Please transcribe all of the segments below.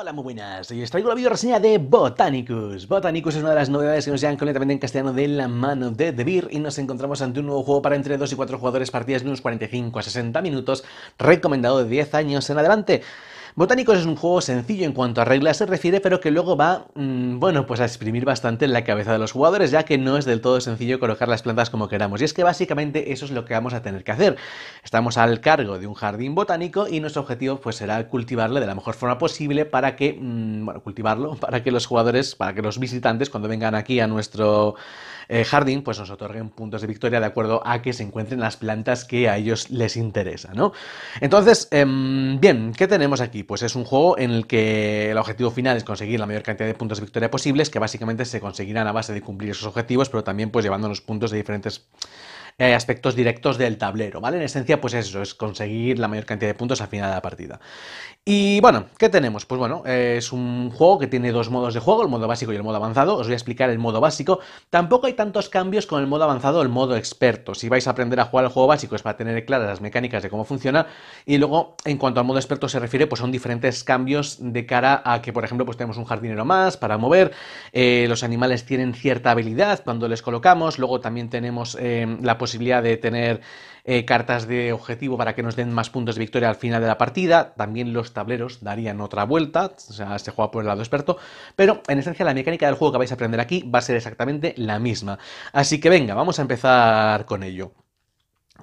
Hola, muy buenas. Hoy os traigo la video reseña de Botanicus. Botanicus es una de las novedades que nos llegan completamente en castellano de la mano de Beer y nos encontramos ante un nuevo juego para entre 2 y 4 jugadores partidas de unos 45 a 60 minutos, recomendado de 10 años en adelante. Botánicos es un juego sencillo en cuanto a reglas se refiere, pero que luego va, mm, bueno, pues a exprimir bastante en la cabeza de los jugadores, ya que no es del todo sencillo colocar las plantas como queramos. Y es que básicamente eso es lo que vamos a tener que hacer. Estamos al cargo de un jardín botánico y nuestro objetivo pues será cultivarlo de la mejor forma posible para que, mm, bueno, cultivarlo, para que los jugadores, para que los visitantes cuando vengan aquí a nuestro eh, Jardín, pues nos otorguen puntos de victoria de acuerdo a que se encuentren las plantas que a ellos les interesa, ¿no? Entonces, em, bien, ¿qué tenemos aquí? Pues es un juego en el que el objetivo final es conseguir la mayor cantidad de puntos de victoria posibles, que básicamente se conseguirán a base de cumplir esos objetivos, pero también pues llevando los puntos de diferentes eh, aspectos directos del tablero, ¿vale? En esencia, pues eso, es conseguir la mayor cantidad de puntos al final de la partida. Y bueno, ¿qué tenemos? Pues bueno, eh, es un juego que tiene dos modos de juego, el modo básico y el modo avanzado. Os voy a explicar el modo básico. Tampoco hay tantos cambios con el modo avanzado o el modo experto. Si vais a aprender a jugar el juego básico es para tener claras las mecánicas de cómo funciona. Y luego, en cuanto al modo experto se refiere, pues son diferentes cambios de cara a que, por ejemplo, pues tenemos un jardinero más para mover, eh, los animales tienen cierta habilidad cuando les colocamos, luego también tenemos la posibilidad posibilidad de tener eh, cartas de objetivo para que nos den más puntos de victoria al final de la partida. También los tableros darían otra vuelta, o sea, se juega por el lado experto. Pero en esencia, la mecánica del juego que vais a aprender aquí va a ser exactamente la misma. Así que venga, vamos a empezar con ello.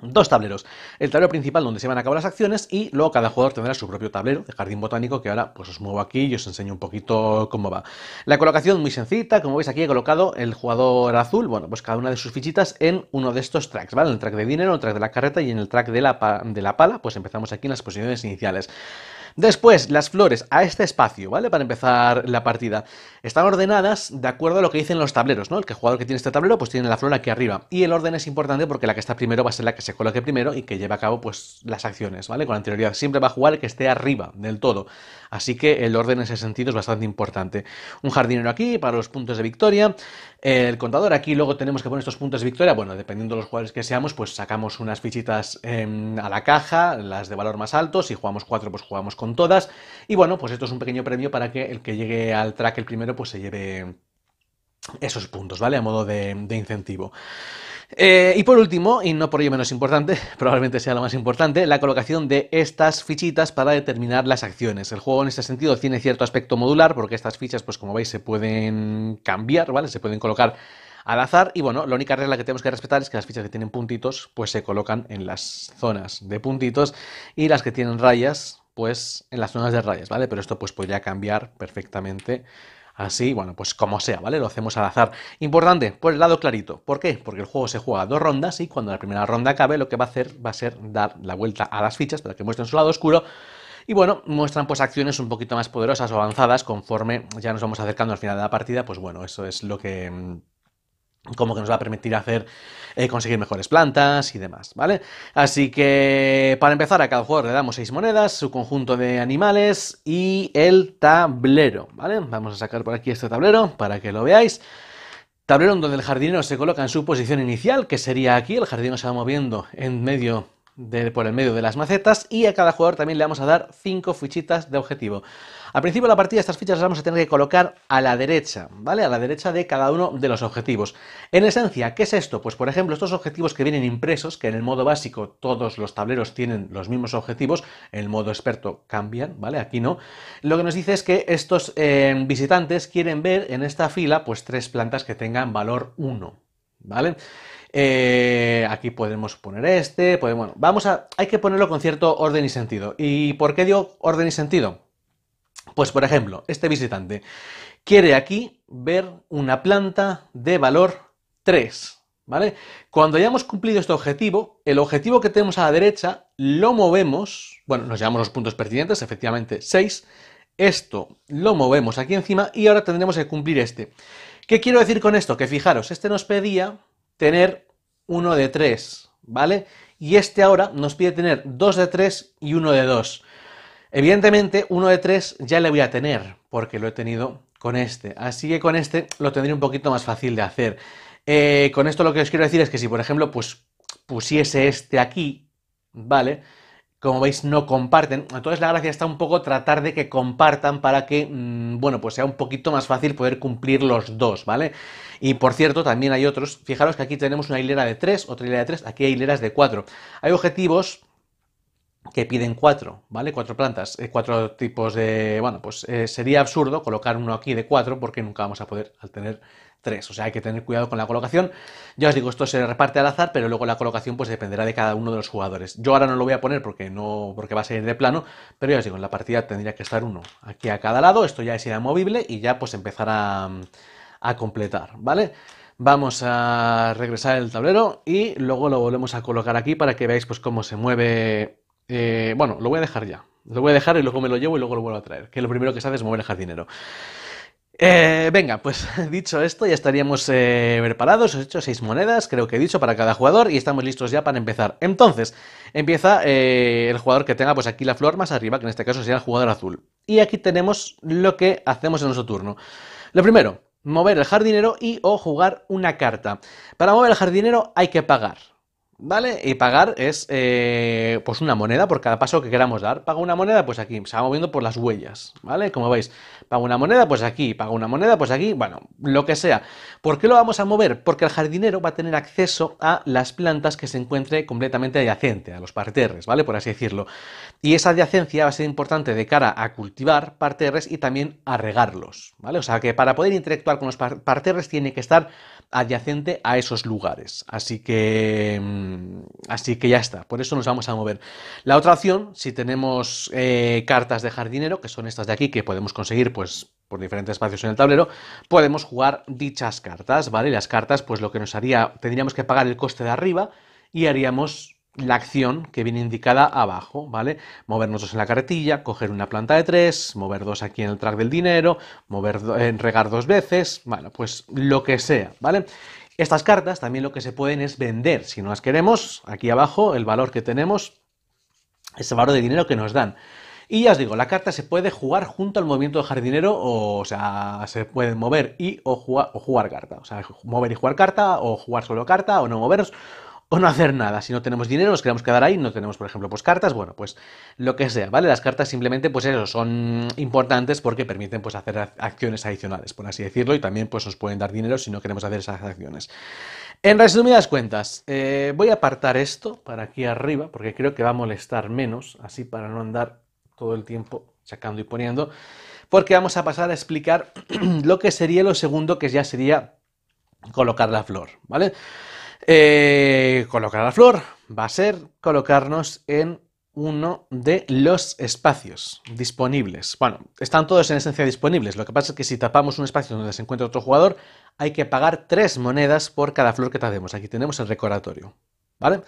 Dos tableros. El tablero principal donde se van a acabar las acciones y luego cada jugador tendrá su propio tablero de jardín botánico que ahora pues os muevo aquí y os enseño un poquito cómo va. La colocación muy sencilla, como veis aquí he colocado el jugador azul, bueno pues cada una de sus fichitas en uno de estos tracks, ¿vale? En el track de dinero, en el track de la carreta y en el track de la pala, pues empezamos aquí en las posiciones iniciales. Después, las flores a este espacio, ¿vale? Para empezar la partida. Están ordenadas de acuerdo a lo que dicen los tableros, ¿no? El que jugador que tiene este tablero, pues tiene la flor aquí arriba. Y el orden es importante porque la que está primero va a ser la que se coloque primero y que lleve a cabo, pues, las acciones, ¿vale? Con anterioridad. Siempre va a jugar el que esté arriba del todo. Así que el orden en ese sentido es bastante importante. Un jardinero aquí para los puntos de victoria, el contador aquí, luego tenemos que poner estos puntos de victoria, bueno, dependiendo de los jugadores que seamos, pues sacamos unas fichitas em, a la caja, las de valor más alto, si jugamos cuatro, pues jugamos con todas, y bueno, pues esto es un pequeño premio para que el que llegue al track el primero, pues se lleve esos puntos, ¿vale? A modo de incentivo. Eh, y por último, y no por ello menos importante, probablemente sea lo más importante, la colocación de estas fichitas para determinar las acciones. El juego en este sentido tiene cierto aspecto modular porque estas fichas, pues como veis, se pueden cambiar, ¿vale? Se pueden colocar al azar y bueno, la única regla que tenemos que respetar es que las fichas que tienen puntitos pues se colocan en las zonas de puntitos y las que tienen rayas pues en las zonas de rayas, ¿vale? Pero esto pues podría cambiar perfectamente Así, bueno, pues como sea, ¿vale? Lo hacemos al azar. Importante, por el lado clarito. ¿Por qué? Porque el juego se juega dos rondas y cuando la primera ronda acabe, lo que va a hacer va a ser dar la vuelta a las fichas para que muestren su lado oscuro y bueno, muestran pues acciones un poquito más poderosas o avanzadas conforme ya nos vamos acercando al final de la partida, pues bueno, eso es lo que mm, como que nos va a permitir hacer eh, conseguir mejores plantas y demás, ¿vale? Así que para empezar a cada jugador le damos seis monedas, su conjunto de animales y el tablero, ¿vale? Vamos a sacar por aquí este tablero para que lo veáis. Tablero donde el jardinero se coloca en su posición inicial, que sería aquí, el jardinero se va moviendo en medio por el medio de las macetas y a cada jugador también le vamos a dar 5 fichitas de objetivo. Al principio de la partida estas fichas las vamos a tener que colocar a la derecha, ¿vale? A la derecha de cada uno de los objetivos. En esencia, ¿qué es esto? Pues por ejemplo, estos objetivos que vienen impresos, que en el modo básico todos los tableros tienen los mismos objetivos, en el modo experto cambian, ¿vale? Aquí no. Lo que nos dice es que estos eh, visitantes quieren ver en esta fila pues tres plantas que tengan valor 1, ¿vale? Eh, aquí podemos poner este, podemos, bueno, vamos a, hay que ponerlo con cierto orden y sentido. ¿Y por qué digo orden y sentido? Pues por ejemplo, este visitante quiere aquí ver una planta de valor 3, ¿vale? Cuando hayamos cumplido este objetivo, el objetivo que tenemos a la derecha lo movemos, bueno, nos llevamos los puntos pertinentes, efectivamente 6, esto lo movemos aquí encima y ahora tendremos que cumplir este. ¿Qué quiero decir con esto? Que fijaros, este nos pedía tener 1 de 3, ¿vale? Y este ahora nos pide tener 2 de 3 y 1 de 2. Evidentemente, 1 de 3 ya le voy a tener, porque lo he tenido con este. Así que con este lo tendría un poquito más fácil de hacer. Eh, con esto lo que os quiero decir es que si, por ejemplo, pues pusiese este aquí, ¿vale? como veis no comparten. Entonces la gracia está un poco tratar de que compartan para que, mm, bueno, pues sea un poquito más fácil poder cumplir los dos, ¿vale? Y por cierto, también hay otros, fijaros que aquí tenemos una hilera de 3, otra hilera de 3, aquí hay hileras de 4. Hay objetivos que piden cuatro, ¿vale? Cuatro plantas, eh, cuatro tipos de... Bueno, pues eh, sería absurdo colocar uno aquí de cuatro porque nunca vamos a poder al tener tres. O sea, hay que tener cuidado con la colocación. Ya os digo, esto se reparte al azar, pero luego la colocación pues dependerá de cada uno de los jugadores. Yo ahora no lo voy a poner porque no porque va a salir de plano, pero ya os digo, en la partida tendría que estar uno aquí a cada lado. Esto ya es movible y ya pues empezar a, a completar, ¿vale? Vamos a regresar el tablero y luego lo volvemos a colocar aquí para que veáis pues cómo se mueve eh, bueno, lo voy a dejar ya. Lo voy a dejar y luego me lo llevo y luego lo vuelvo a traer. Que lo primero que se hace es mover el jardinero. Eh, venga, pues dicho esto, ya estaríamos eh, preparados. Os he hecho seis monedas, creo que he dicho, para cada jugador y estamos listos ya para empezar. Entonces, empieza el jugador que tenga pues aquí la flor más arriba, que en este caso sería el jugador azul. Y aquí tenemos lo que hacemos en nuestro turno. Lo primero, mover el jardinero y o jugar una carta. Para mover el jardinero hay que pagar. ¿Vale? Y pagar es eh, pues una moneda por cada paso que queramos dar. Pago una moneda, pues aquí. Se va moviendo por las huellas, ¿vale? Como veis, pago una moneda, pues aquí. Pago una moneda, pues aquí. Bueno, lo que sea. ¿Por qué lo vamos a mover? Porque el jardinero va a tener acceso a las plantas que se encuentre completamente adyacente, a los parterres, ¿vale? Por así decirlo. Y esa adyacencia va a ser importante de cara a cultivar parterres y también a regarlos, ¿vale? O sea que para poder interactuar con los parterres tiene que estar adyacente a esos lugares. Así que, mm, así que ya está, por eso nos vamos a mover. La otra opción, si tenemos eh, cartas de jardinero, que son estas de aquí, que podemos conseguir pues, por diferentes espacios en el tablero, podemos jugar dichas cartas, ¿vale? Las cartas, pues lo que nos haría, tendríamos que pagar el coste de arriba y haríamos la acción que viene indicada abajo, ¿vale? Movernos dos en la carretilla, coger una planta de tres, mover dos aquí en el track del dinero, mover en eh, regar dos veces, bueno, pues lo que sea, ¿vale? Estas cartas también lo que se pueden es vender, si no las queremos, aquí abajo el valor que tenemos, ese valor de dinero que nos dan. Y ya os digo, la carta se puede jugar junto al movimiento de jardinero, o, sea, se pueden mover y o, jugar, jugar carta. O sea, mover y jugar carta, o jugar solo carta, o no moveros, no hacer nada. Si no tenemos dinero, nos queremos quedar ahí, no tenemos, por ejemplo, pues cartas, bueno, pues lo que sea, ¿vale? Las cartas simplemente, pues eso, son importantes porque permiten, pues, hacer acciones adicionales, por así decirlo, y también, pues, nos pueden dar dinero si no queremos hacer esas acciones. En resumidas cuentas, eh, voy a apartar esto para aquí arriba, porque creo que va a molestar menos, así para no andar todo el tiempo sacando y poniendo, porque vamos a pasar a explicar lo que sería lo segundo, que ya sería colocar la flor, ¿vale? Eh, colocar la flor va a ser colocarnos en uno de los espacios disponibles. Bueno, están todos en esencia disponibles. Lo que pasa es que si tapamos un espacio donde se encuentra otro jugador, hay que pagar tres monedas por cada flor que tapemos. Aquí tenemos el recordatorio. ¿Vale?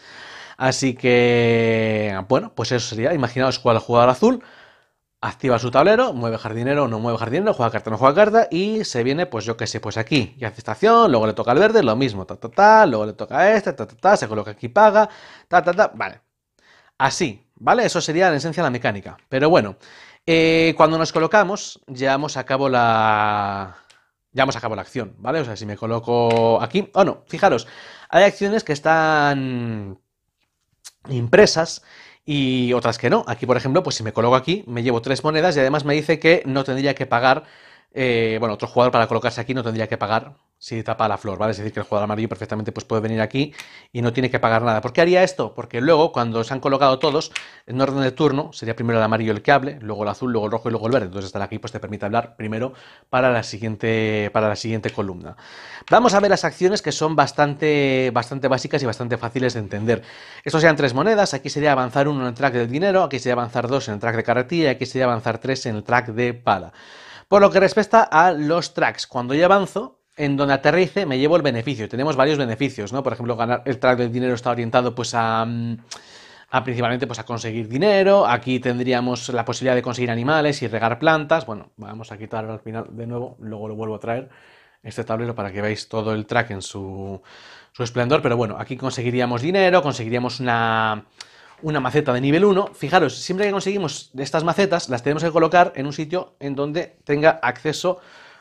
Así que, bueno, pues eso sería. Imaginaos cuál jugador azul activa su tablero, mueve jardinero, o no mueve jardinero, juega carta, no juega carta, y se viene, pues yo qué sé, pues aquí, y hace estación, luego le toca al verde, lo mismo, ta, ta, ta, luego le toca a este, ta, ta, ta, se coloca aquí, paga, ta, ta, ta, vale. Así, ¿vale? Eso sería en esencia la mecánica. Pero bueno, eh, cuando nos colocamos, llevamos a cabo la... a cabo la acción, ¿vale? O sea, si me coloco aquí, o oh, no, fijaros, hay acciones que están impresas y otras que no. Aquí, por ejemplo, pues si me coloco aquí, me llevo tres monedas y además me dice que no tendría que pagar, eh, bueno, otro jugador para colocarse aquí no tendría que pagar si tapa la flor, ¿vale? Es decir, que el jugador amarillo perfectamente pues, puede venir aquí y no tiene que pagar nada. ¿Por qué haría esto? Porque luego, cuando se han colocado todos, en orden de turno, sería primero el amarillo el que hable, luego el azul, luego el rojo y luego el verde. Entonces, estar aquí pues, te permite hablar primero para la siguiente, para la siguiente columna. Vamos a ver las acciones que son bastante, bastante básicas y bastante fáciles de entender. Estos serían tres monedas, aquí sería avanzar uno en el track del dinero, aquí sería avanzar dos en el track de carretilla y aquí sería avanzar tres en el track de pala. Por lo que respecta a los tracks, cuando yo avanzo, en donde aterrice me llevo el beneficio. Tenemos varios beneficios, ¿no? Por ejemplo, ganar el track del dinero está orientado pues a, mm, a principalmente pues a conseguir dinero. Aquí tendríamos la posibilidad de conseguir animales y regar plantas. Bueno, vamos a quitar al final de nuevo, luego lo vuelvo a traer este tablero para que veáis todo el track en su, esplendor. Pero bueno, aquí conseguiríamos dinero, conseguiríamos una, una maceta de nivel 1. Fijaros, siempre que conseguimos estas macetas, las tenemos que colocar en un sitio en donde tenga acceso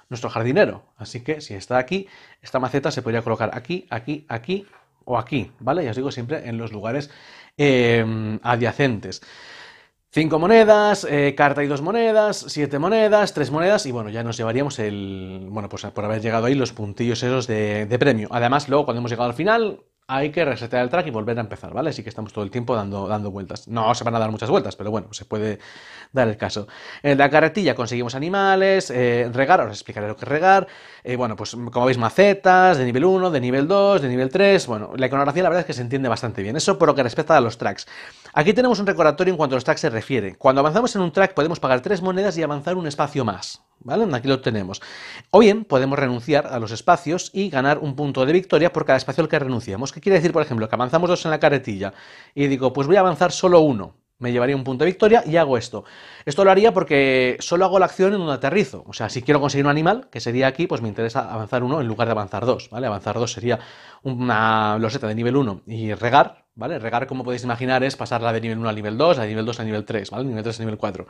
nuestro jardinero. Así que si está aquí, esta maceta se podría colocar aquí, aquí, aquí o aquí, ¿vale? Ya os digo siempre en los lugares em, adyacentes. Cinco monedas, eh, carta y dos monedas, siete monedas, tres monedas y bueno, ya nos llevaríamos el... bueno, pues por haber llegado ahí los puntillos esos de, de premio. Además, luego cuando hemos llegado al final, hay que resetear el track y volver a empezar, ¿vale? Así que estamos todo el tiempo dando, dando vueltas. No se van a dar muchas vueltas, pero bueno, se puede dar el caso. En la carretilla conseguimos animales, eh, regar, os explicaré lo que es regar, eh, bueno, pues como veis macetas de nivel 1, de nivel 2, de nivel 3, bueno, la iconografía la verdad es que se entiende bastante bien, eso por lo que respecta a los tracks. Aquí tenemos un recordatorio en cuanto a los tracks se refiere. Cuando avanzamos en un track podemos pagar tres monedas y avanzar un espacio más, ¿Vale? Aquí lo tenemos. O bien podemos renunciar a los espacios y ganar un punto de victoria por cada espacio al que renunciamos. ¿Qué quiere decir, por ejemplo, que avanzamos dos en la carretilla y digo, pues voy a avanzar solo uno? Me llevaría un punto de victoria y hago esto. Esto lo haría porque solo hago la acción en un aterrizo. O sea, si quiero conseguir un animal, que sería aquí, pues me interesa avanzar uno en lugar de avanzar dos. ¿vale? Avanzar dos sería una loseta de nivel 1 y regar, ¿vale? Regar, como podéis imaginar, es pasarla de nivel 1 a nivel 2, de nivel 2 a nivel 3, ¿vale? Nivel 3 a nivel 4.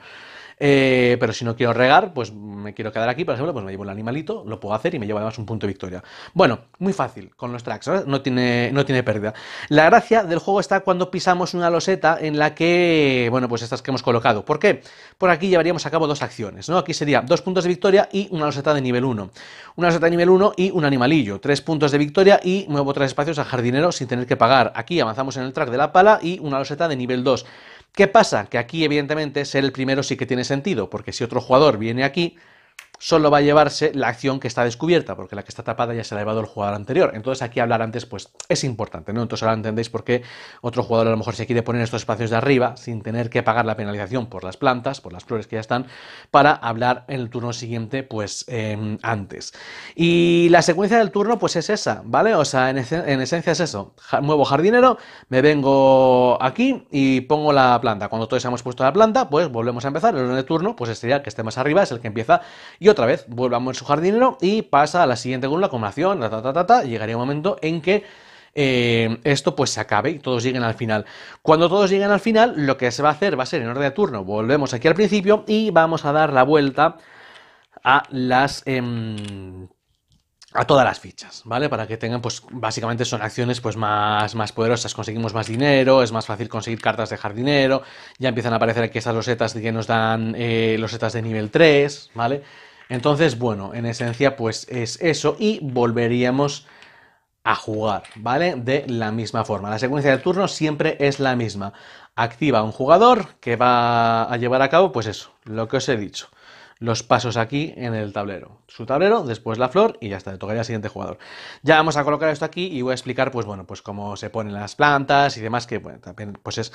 Eh, pero si no quiero regar, pues me quiero quedar aquí, por ejemplo, pues me llevo el animalito, lo puedo hacer y me llevo además un punto de victoria. Bueno, muy fácil con los tracks, ¿no? no tiene, no tiene pérdida. La gracia del juego está cuando pisamos una loseta en la que, bueno, pues estas que hemos colocado. ¿Por qué? Por aquí llevaríamos a cabo dos acciones, ¿no? Aquí sería dos puntos de victoria y una loseta de nivel 1. Una loseta de nivel 1 y un animalillo. Tres puntos de victoria y muevo tres espacios al jardinero sin tener que pagar. Aquí avanzamos en el track de la pala y una loseta de nivel 2. ¿Qué pasa? Que aquí evidentemente ser el primero sí que tiene sentido, porque si otro jugador viene aquí, solo va a llevarse la acción que está descubierta, porque la que está tapada ya se la ha llevado el jugador anterior. Entonces aquí hablar antes pues es importante, ¿no? Entonces ahora entendéis por qué otro jugador a lo mejor se quiere poner estos espacios de arriba sin tener que pagar la penalización por las plantas, por las flores que ya están, para hablar en el turno siguiente pues em, antes. Y la secuencia del turno pues es esa, ¿vale? O sea, en, esencia es eso. nuevo muevo jardinero, me vengo aquí y pongo la planta. Cuando todos hemos puesto la planta, pues volvemos a empezar. El orden de turno pues sería que esté más arriba, es el que empieza y y otra vez vuelve a mover su jardinero y pasa a la siguiente con la acumulación, ta, ta, llegaría un momento en que eh, esto pues se acabe y todos lleguen al final. Cuando todos lleguen al final, lo que se va a hacer va a ser en orden de turno, volvemos aquí al principio y vamos a dar la vuelta a las... Em, a todas las fichas, ¿vale? Para que tengan, pues básicamente son acciones pues más, más poderosas, conseguimos más dinero, es más fácil conseguir cartas de jardinero, ya empiezan a aparecer aquí esas losetas que nos dan eh, losetas de nivel 3, ¿vale? Entonces, bueno, en esencia pues es eso y volveríamos a jugar, ¿vale? De la misma forma. La secuencia de turno siempre es la misma. Activa un jugador que va a llevar a cabo, pues eso, lo que os he dicho. Los pasos aquí en el tablero. Su tablero, después la flor y ya está, le tocaría al siguiente jugador. Ya vamos a colocar esto aquí y voy a explicar, pues bueno, pues cómo se ponen las plantas y demás, que bueno, también pues es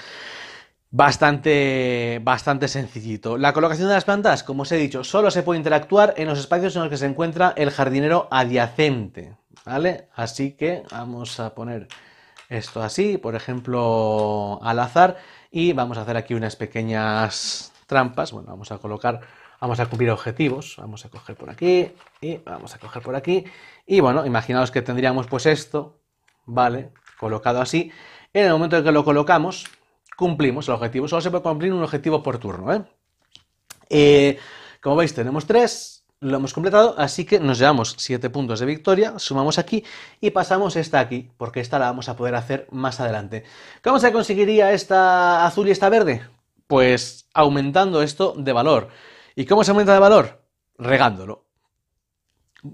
bastante, bastante sencillito. La colocación de las plantas, como os he dicho, solo se puede interactuar en los espacios en los que se encuentra el jardinero adyacente, ¿vale? Así que vamos a poner esto así, por ejemplo, al azar, y vamos a hacer aquí unas pequeñas trampas, bueno, vamos a colocar... Vamos a cumplir objetivos, vamos a coger por aquí y vamos a coger por aquí. Y bueno, imaginaos que tendríamos pues esto, ¿vale? Colocado así. En el momento en que lo colocamos, cumplimos el objetivo. Solo se puede cumplir un objetivo por turno. ¿eh? Eh, como veis, tenemos tres, lo hemos completado, así que nos llevamos siete puntos de victoria, sumamos aquí y pasamos esta aquí, porque esta la vamos a poder hacer más adelante. ¿Cómo se conseguiría esta azul y esta verde? Pues aumentando esto de valor. ¿Y cómo se aumenta de valor? Regándolo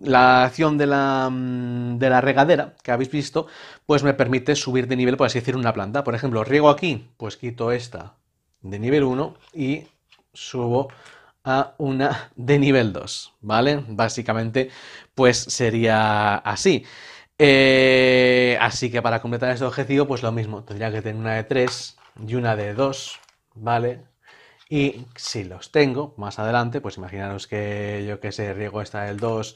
la acción mm, de la, regadera que habéis visto, pues me permite subir de nivel, por así decir, una planta. Por ejemplo, riego aquí, pues quito esta de nivel 1 y subo a una de nivel 2, ¿vale? Básicamente, pues sería así. Eh, así que para completar este objetivo, pues lo mismo, tendría que tener una de 3 y una de 2, ¿vale? Y si los tengo más adelante, pues imaginaros que yo que sé, riego esta del 2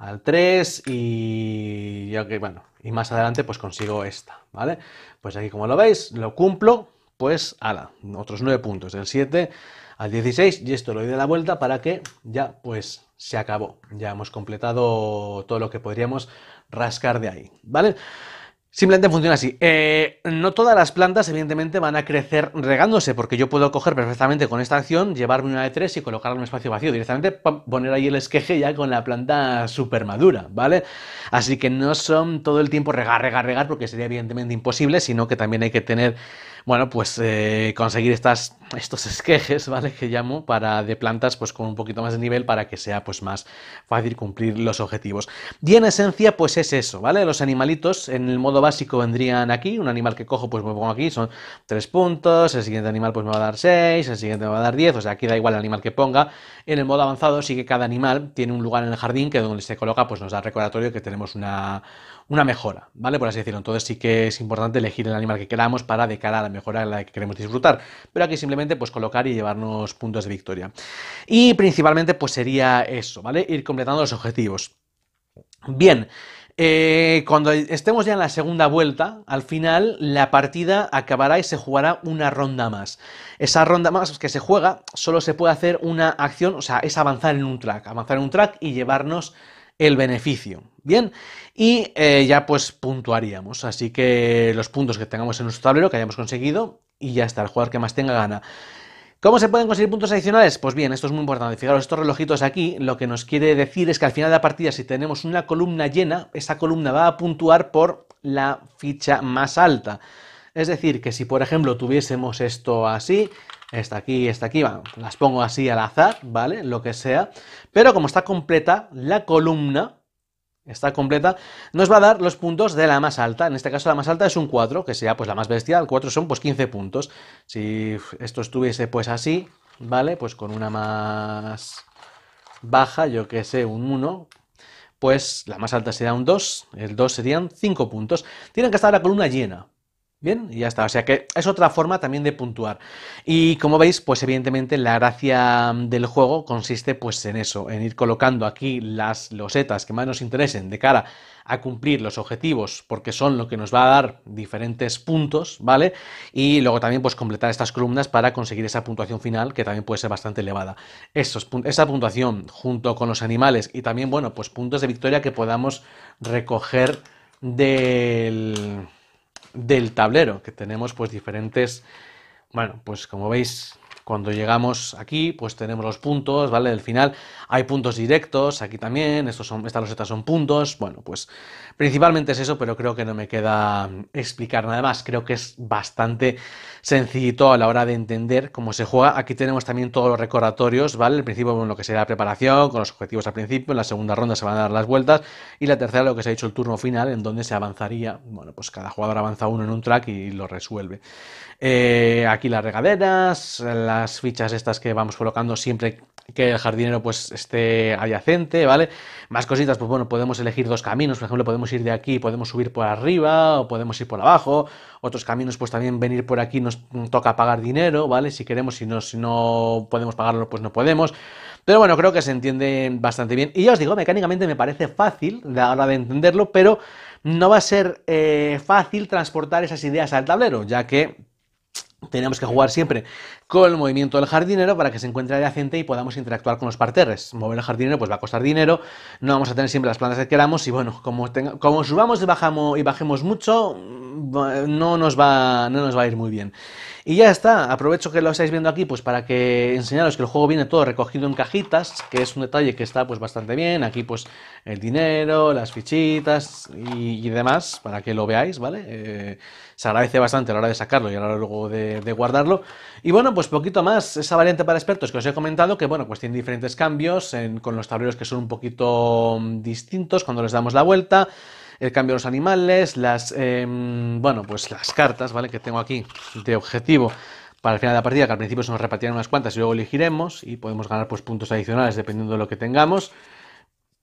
al 3 y, que bueno, y más adelante pues consigo esta, ¿vale? Pues aquí como lo veis, lo cumplo, pues ala, otros 9 puntos, del 7 al 16 y esto lo doy de la vuelta para que ya pues se acabó, ya hemos completado todo lo que podríamos rascar de ahí, ¿vale? Simplemente funciona así. Eh, no todas las plantas, evidentemente, van a crecer regándose, porque yo puedo coger perfectamente con esta acción, llevarme una de tres y colocarla en un espacio vacío. Directamente poner ahí el esqueje ya con la planta super madura, ¿vale? Así que no son todo el tiempo regar, regar, regar, porque sería evidentemente imposible, sino que también hay que tener bueno, pues eh, conseguir estas, estos esquejes, ¿vale? Que llamo para de plantas, pues con un poquito más de nivel para que sea pues más fácil cumplir los objetivos. Y en esencia, pues es eso, ¿vale? Los animalitos en el modo básico vendrían aquí, un animal que cojo, pues me pongo aquí, son tres puntos, el siguiente animal pues me va a dar seis. el siguiente me va a dar diez. o sea, aquí da igual el animal que ponga. En el modo avanzado sí que cada animal tiene un lugar en el jardín que donde se coloca, pues nos da recordatorio que tenemos una una mejora, ¿vale? Por así decirlo. Entonces sí que es importante elegir el animal que queramos para de cara a la mejora en la que queremos disfrutar. Pero aquí simplemente pues colocar y llevarnos puntos de victoria. Y principalmente pues sería eso, ¿vale? Ir completando los objetivos. Bien. Eh, cuando estemos ya en la segunda vuelta, al final la partida acabará y se jugará una ronda más. Esa ronda más que se juega solo se puede hacer una acción, o sea, es avanzar en un track, avanzar en un track y llevarnos el beneficio. Bien, y eh, ya pues puntuaríamos. Así que los puntos que tengamos en nuestro tablero, que hayamos conseguido, y ya está, el jugador que más tenga gana. ¿Cómo se pueden conseguir puntos adicionales? Pues bien, esto es muy importante. Fijaros, estos relojitos aquí lo que nos quiere decir es que al final de la partida, si tenemos una columna llena, esa columna va a puntuar por la ficha más alta. Es decir, que si por ejemplo tuviésemos esto así, esta aquí, esta aquí, las pongo así al azar, ¿vale? Lo que sea, pero como está completa la columna, está completa, nos va a dar los puntos de la más alta, en este caso la más alta es un 4, que sea pues la más bestial, 4 son pues 15 puntos, si esto estuviese pues así, ¿vale? Pues con una más baja, yo que sé, un 1, pues la más alta sería un 2, el 2 serían 5 puntos, Tienen que estar la columna llena, Bien, y ya está. O sea que es otra forma también de puntuar. Y como veis, pues evidentemente la gracia del juego consiste pues en eso, en ir colocando aquí las losetas que más nos interesen de cara a cumplir los objetivos, porque son lo que nos va a dar diferentes puntos, ¿vale? Y luego también pues completar estas columnas para conseguir esa puntuación final, que también puede ser bastante elevada. esa puntuación junto con los animales y también, bueno, pues puntos de victoria que podamos recoger del del tablero, que tenemos pues diferentes, bueno, pues como veis, cuando llegamos aquí, pues tenemos los puntos, ¿vale? Al final hay puntos directos, aquí también, estos son, estas son puntos, bueno, pues principalmente es eso, pero creo que no me queda mm, explicar nada más, creo que es bastante sencillito a la hora de entender cómo se juega. Aquí tenemos también todos los recordatorios, ¿vale? El principio, bueno, lo que sería la preparación, con los objetivos al principio, en la segunda ronda se van a dar las vueltas, y la tercera, lo que se ha dicho, el turno final, en donde se avanzaría, bueno, pues cada jugador avanza uno en un track y lo resuelve. Eh, aquí las regaderas, las las fichas estas que vamos colocando siempre que el jardinero pues esté adyacente, ¿vale? Más cositas, pues bueno, podemos elegir dos caminos, por ejemplo, podemos ir de aquí, podemos subir por arriba o podemos ir por abajo, otros caminos pues también venir por aquí nos toca pagar dinero, ¿vale? Si queremos, si no, no podemos pagarlo, pues no podemos. Pero bueno, creo que se entiende bastante bien. Y ya os digo, mecánicamente me parece fácil de la hora de entenderlo, pero no va a ser eh, fácil transportar esas ideas al tablero, ya que tenemos que jugar siempre con el movimiento del jardinero para que se encuentre adyacente y podamos interactuar con los parterres. Mover el jardinero pues va a costar dinero, no vamos a tener siempre las plantas que queramos y bueno, como, como subamos y, bajamos, y bajemos mucho, mm, no nos, va, no nos va a ir muy bien. Y ya está, aprovecho que lo estáis viendo aquí pues para que enseñaros que el juego viene todo recogido en cajitas, que es un detalle que está pues bastante bien, aquí pues el dinero, las fichitas y, demás, para que lo veáis, ¿vale? Eh, se agradece bastante a la hora de sacarlo y a la hora luego de, guardarlo. Y bueno, pues poquito más, esa variante para expertos que os he comentado, que bueno, pues tiene diferentes cambios con los tableros que son un poquito mm, distintos cuando les damos la vuelta, el cambio de los animales, las, em, bueno, pues las cartas, ¿vale? Que tengo aquí de objetivo para el final de la partida, que al principio se nos repartirán unas cuantas y luego elegiremos y podemos ganar pues puntos adicionales dependiendo de lo que tengamos.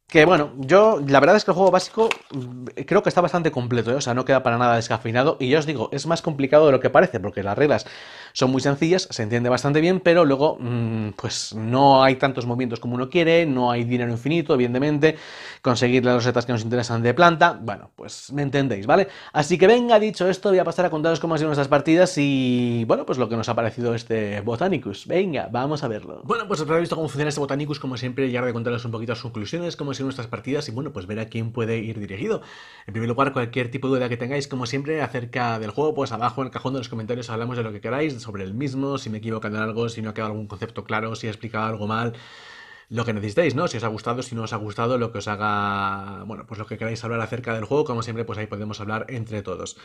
Que bueno, yo la verdad es que el juego básico mm, creo que está bastante completo, ¿eh? o sea, no queda para nada descafeinado, y ya os digo, es más complicado de lo que parece porque las reglas son muy sencillas, se entiende bastante bien, pero luego mm, pues no hay tantos movimientos como uno quiere, no hay dinero infinito, evidentemente, conseguir las rosetas que nos interesan de planta, bueno, pues me entendéis, ¿vale? Así que venga, dicho esto, voy a pasar a contaros cómo han sido nuestras partidas y bueno, pues lo que nos ha parecido este Botanicus. Venga, vamos a verlo. Bueno, pues os he visto cómo funciona este Botanicus, como siempre, y ahora de contaros un poquito las conclusiones, como en nuestras partidas y bueno, pues ver a quién puede ir dirigido. En primer lugar, cualquier tipo de duda que tengáis, como siempre, acerca del juego, pues abajo en el cajón de los comentarios hablamos de lo que queráis, sobre el mismo, si me equivocan en algo, si no ha quedado algún concepto claro, si he explicado algo mal lo que necesitéis, ¿no? Si os ha gustado, si no os ha gustado, lo que os haga, bueno, pues lo que queráis hablar acerca del juego, como siempre, pues ahí podemos hablar entre todos.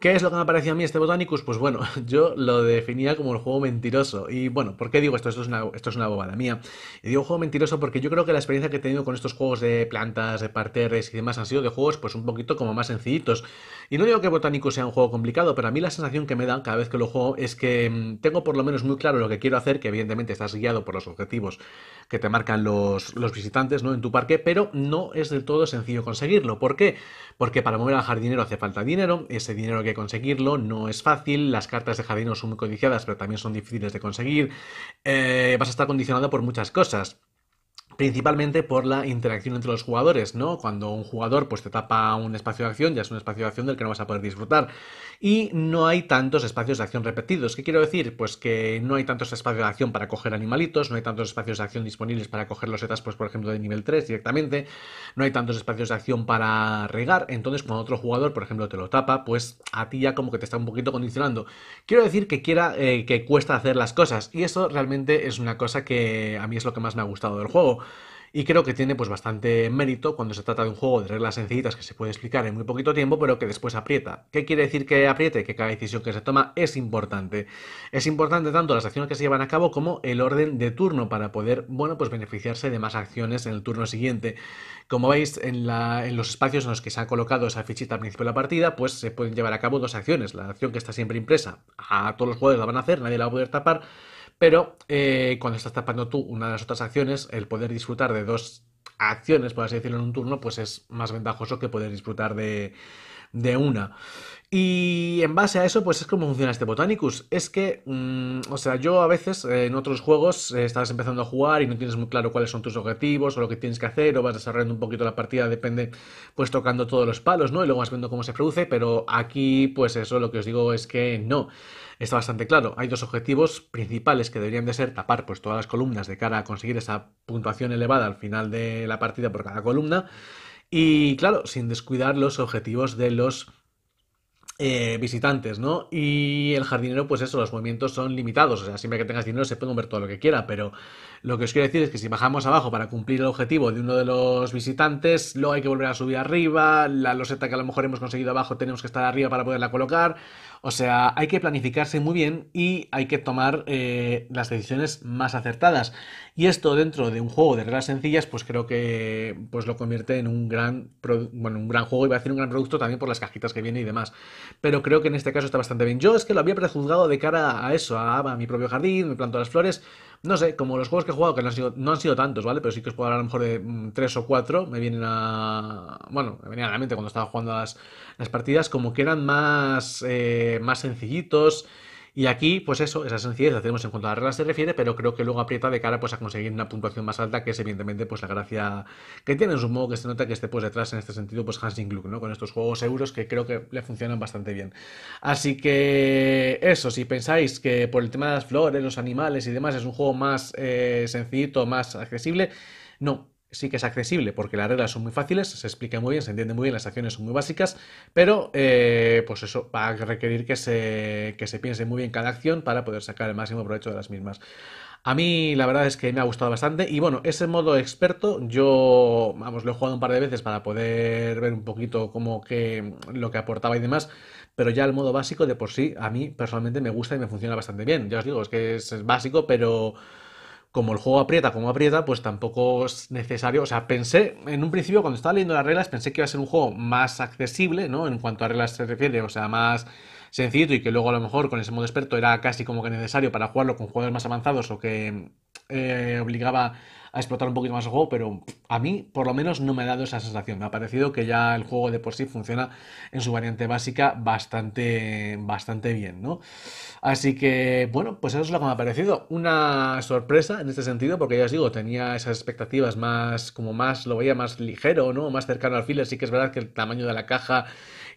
¿Qué es lo que me parecido a mí este Botanicus? Pues bueno, yo lo definía como el juego mentiroso. Y bueno, ¿por qué digo esto? Esto es una, esto es una bobada mía. Y digo juego mentiroso porque yo creo que la experiencia que he tenido con estos juegos de plantas, de parterres y demás han sido de juegos pues un poquito como más sencillitos. Y no digo que Botanicus sea un juego complicado, pero a mí la sensación que me da cada vez que lo juego es que mm, tengo por lo menos muy claro lo que quiero hacer, que evidentemente estás guiado por los objetivos que te marcan los, visitantes ¿no? en tu parque, pero no es del todo sencillo conseguirlo. ¿Por qué? Porque para mover al jardinero hace falta dinero, ese dinero hay que conseguirlo, no es fácil, las cartas de jardinero son muy codiciadas, pero también son difíciles de conseguir, eh, vas a estar condicionado por muchas cosas principalmente por la interacción entre los jugadores, ¿no? Cuando un jugador pues te tapa un espacio de acción, ya es un espacio de acción del que no vas a poder disfrutar. Y no hay tantos espacios de acción repetidos. ¿Qué quiero decir? Pues que no hay tantos espacios de acción para coger animalitos, no hay tantos espacios de acción disponibles para coger los setas, pues por ejemplo, de nivel 3 directamente, no hay tantos espacios de acción para regar, entonces cuando otro jugador, por ejemplo, te lo tapa, pues a ti ya como que te está un poquito condicionando. Quiero decir que quiera eh, que cuesta hacer las cosas, y eso realmente es una cosa que a mí es lo que más me ha gustado del juego y creo que tiene pues bastante mérito cuando se trata de un juego de reglas sencillitas que se puede explicar en muy poquito tiempo, pero que después aprieta. ¿Qué quiere decir que apriete? Que cada decisión que se toma es importante. Es importante tanto las acciones que se llevan a cabo como el orden de turno para poder, bueno, pues beneficiarse de más acciones en el turno siguiente. Como veis, en, la, en los espacios en los que se ha colocado esa fichita al principio de la partida, pues se pueden llevar a cabo dos acciones. La acción que está siempre impresa, a todos los jugadores la van a hacer, nadie la va a poder tapar pero eh, cuando estás tapando tú una de las otras acciones, el poder disfrutar de dos acciones, por así decirlo, en un turno, pues es más ventajoso que poder disfrutar de, una. Y en base a eso, pues es como funciona este Botanicus. Es que, mm, o sea, yo a veces eh, en otros juegos eh, estás empezando a jugar y no tienes muy claro cuáles son tus objetivos o lo que tienes que hacer, o vas desarrollando un poquito la partida, depende, pues tocando todos los palos, ¿no? Y luego vas viendo cómo se produce, pero aquí, pues eso, lo que os digo es que no. Está bastante claro, hay dos objetivos principales que deberían de ser tapar pues, todas las columnas de cara a conseguir esa puntuación elevada al final de la partida por cada columna y claro, sin descuidar los objetivos de los eh, visitantes, ¿no? Y el jardinero, pues eso, los movimientos son limitados, o sea, siempre que tengas dinero se puede mover todo lo que quiera, pero lo que os quiero decir es que si bajamos abajo para cumplir el objetivo de uno de los visitantes, luego hay que volver a subir arriba, la loseta que a lo mejor hemos conseguido abajo tenemos que estar arriba para poderla colocar, o sea, hay que planificarse muy bien y hay que tomar eh, las decisiones más acertadas. Y esto dentro de un juego de reglas sencillas, pues creo que pues lo convierte en un gran, bueno, un gran juego, va a ser un gran producto también por las cajitas que viene y demás. Pero creo que en este caso está bastante bien. Yo es que lo había prejuzgado de cara a eso, a, a mi propio jardín, me planto las flores. No sé, como los juegos que he jugado, que no han sido, no han sido tantos, ¿vale? Pero sí que puedo hablar a lo mejor de mm, tres o cuatro, me vienen a. Bueno, me venían a la mente cuando estaba jugando las, las partidas, como que eran más, eh, más sencillitos. Y aquí, pues eso, esa sencillez la tenemos en cuanto a las reglas se refiere, pero creo que luego aprieta de cara pues, a conseguir una puntuación más alta, que es evidentemente pues, la gracia que tiene. Es un modo que se nota que esté pues, detrás en este sentido pues, Hansing Gluck, ¿no? con estos juegos euros que creo que le funcionan bastante bien. Así que eso, si pensáis que por el tema de las flores, los animales y demás es un juego más eh, sencillito, más accesible, no, sí que es accesible porque las reglas son muy fáciles, se explica muy bien, se entiende muy bien, las acciones son muy básicas, pero eh, pues eso va a requerir que se, que se piense muy bien cada acción para poder sacar el máximo provecho de las mismas. A mí la verdad es que me ha gustado bastante y bueno, ese modo experto yo, vamos, lo he jugado un par de veces para poder ver un poquito como que lo que aportaba y demás, pero ya el modo básico de por sí a mí personalmente me gusta y me funciona bastante bien. Ya os digo, es que es básico, pero como el juego aprieta como aprieta, pues tampoco es necesario. O sea, pensé, en un principio cuando estaba leyendo las reglas, pensé que iba a ser un juego más accesible, ¿no? En cuanto a reglas se refiere, o sea, más sencillo y que luego a lo mejor con ese modo experto era casi como que necesario para jugarlo con jugadores más avanzados o que eh, obligaba a explotar un poquito más el juego, pero a mí por lo menos no me ha dado esa sensación. Me ha parecido que ya el juego de por sí funciona en su variante básica bastante, bastante bien, ¿no? Así que, bueno, pues eso es lo que me ha parecido. Una sorpresa en este sentido, porque ya os digo, tenía esas expectativas más, como más, lo veía más ligero, ¿no? Más cercano al filler. Sí que es verdad que el tamaño de la caja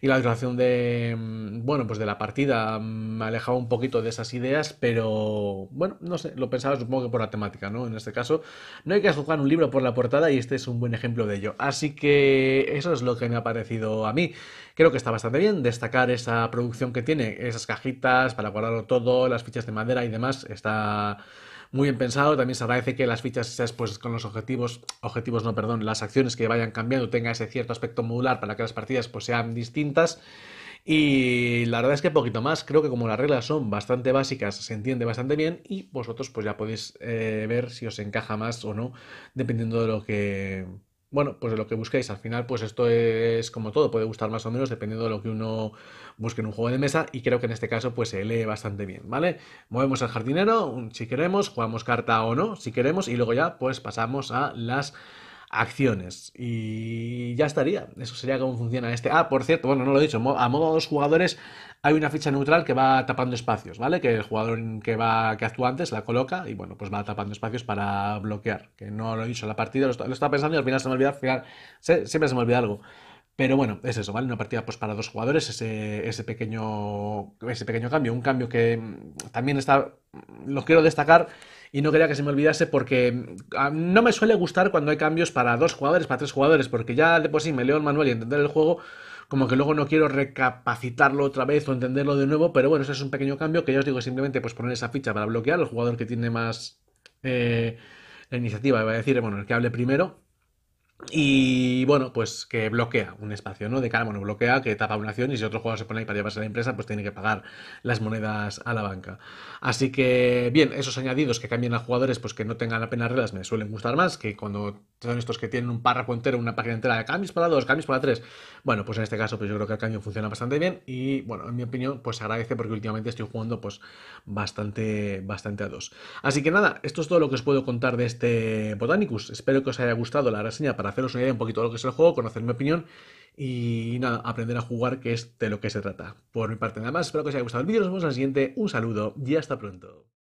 y la duración de, mm, bueno, pues de la partida me alejaba un poquito de esas ideas, pero bueno, no sé, lo pensaba supongo que por la temática, ¿no? En este caso, no hay que juzgar un libro por la portada y este es un buen ejemplo de ello. Así que eso es lo que me ha parecido a mí. Creo que está bastante bien destacar esa producción que tiene, esas cajitas para guardarlo todo, las fichas de madera y demás, está muy bien pensado. También se agradece que las fichas pues con los objetivos, objetivos no, perdón, las acciones que vayan cambiando tenga ese cierto aspecto modular para que las partidas pues sean distintas. Y la verdad es que poquito más, creo que como las reglas son bastante básicas, se entiende bastante bien y vosotros pues ya podéis eh, ver si os encaja más o no, dependiendo de lo que, bueno, pues de lo que busquéis. Al final pues esto es como todo, puede gustar más o menos dependiendo de lo que uno busquen un juego de mesa y creo que en este caso pues se lee bastante bien, ¿vale? Movemos al jardinero, si queremos, jugamos carta o no, si queremos, y luego ya pues pasamos a las acciones. Y ya estaría. Eso sería cómo funciona este. Ah, por cierto, bueno, no lo he dicho. A modo de dos jugadores hay una ficha neutral que va tapando espacios, ¿vale? Que el jugador que va que actúa antes la coloca y bueno, pues va tapando espacios para bloquear. Que no lo he dicho la partida, lo, estaba pensando y al final se me olvida, siempre se me olvida algo. Pero bueno, es eso, ¿vale? Una partida pues, para dos jugadores, ese, pequeño, ese pequeño cambio. Un cambio que mm, también está, mm, lo quiero destacar y no quería que se me olvidase porque mm, no me suele gustar cuando hay cambios para dos jugadores, para tres jugadores, porque ya de por sí me leo el manual y entender el juego, como que luego no quiero recapacitarlo otra vez o entenderlo de nuevo, pero bueno, ese es un pequeño cambio que ya os digo, simplemente pues poner esa ficha para bloquear al jugador que tiene más eh, la iniciativa, va a decir, bueno, el que hable primero y bueno, pues que bloquea un espacio, ¿no? De cara, bueno, bloquea, que tapa una acción y si otro jugador se pone ahí para llevarse a la empresa, pues tiene que pagar las monedas a la banca. Así que, bien, esos añadidos que cambian a jugadores, pues que no tengan apenas reglas, me suelen gustar más que cuando son estos que tienen un párrafo entero, una página entera de cambios para dos, cambios para tres. Bueno, pues en este caso, pues yo creo que el cambio funciona bastante bien y, bueno, en mi opinión, pues agradece porque últimamente estoy jugando, pues, bastante, bastante a dos. Así que nada, esto es todo lo que os puedo contar de este Botanicus. Espero que os haya gustado la reseña para haceros una idea un poquito de lo que es el juego, conocer mi opinión y nada, aprender a jugar, que es de lo que se trata. Por mi parte nada más, espero que os haya gustado el vídeo, nos vemos en el siguiente, un saludo y hasta pronto.